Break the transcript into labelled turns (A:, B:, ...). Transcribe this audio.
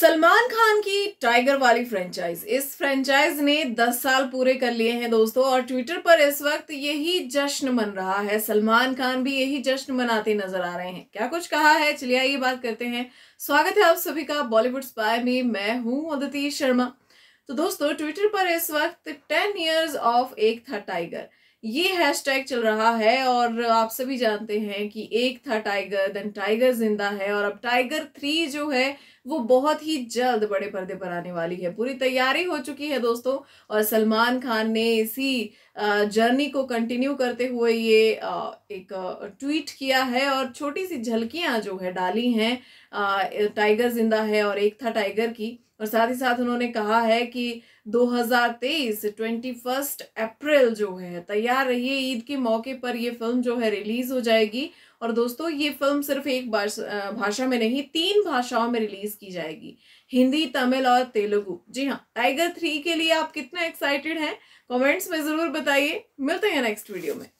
A: सलमान खान की टाइगर वाली फ्रेंचाइज इस फ्रेंचाइज ने 10 साल पूरे कर लिए हैं दोस्तों और ट्विटर पर इस वक्त यही जश्न मन रहा है सलमान खान भी यही जश्न मनाते नजर आ रहे हैं क्या कुछ कहा है चलिए आइए बात करते हैं स्वागत है आप सभी का बॉलीवुड स्पाय में मैं हूं अदिति शर्मा तो दोस्तों ट्विटर पर इस वक्त टेन ईयर्स ऑफ एक था टाइगर ये हैशटैग चल रहा है और आप सभी जानते हैं कि एक था टाइगर देन टाइगर जिंदा है और अब टाइगर थ्री जो है वो बहुत ही जल्द बड़े पर्दे पर आने वाली है पूरी तैयारी हो चुकी है दोस्तों और सलमान खान ने इसी जर्नी को कंटिन्यू करते हुए ये एक ट्वीट किया है और छोटी सी झलकियाँ जो है डाली हैं टाइगर जिंदा है और एक था टाइगर की और साथ ही साथ उन्होंने कहा है कि 2023 ट्वेंटी फर्स्ट अप्रैल जो है तैयार रहिए ईद के मौके पर ये फिल्म जो है रिलीज हो जाएगी और दोस्तों ये फिल्म सिर्फ एक भाषा में नहीं तीन भाषाओं में रिलीज की जाएगी हिंदी तमिल और तेलुगु जी हाँ टाइगर थ्री के लिए आप कितना एक्साइटेड हैं कमेंट्स में ज़रूर बताइए मिलते हैं नेक्स्ट वीडियो में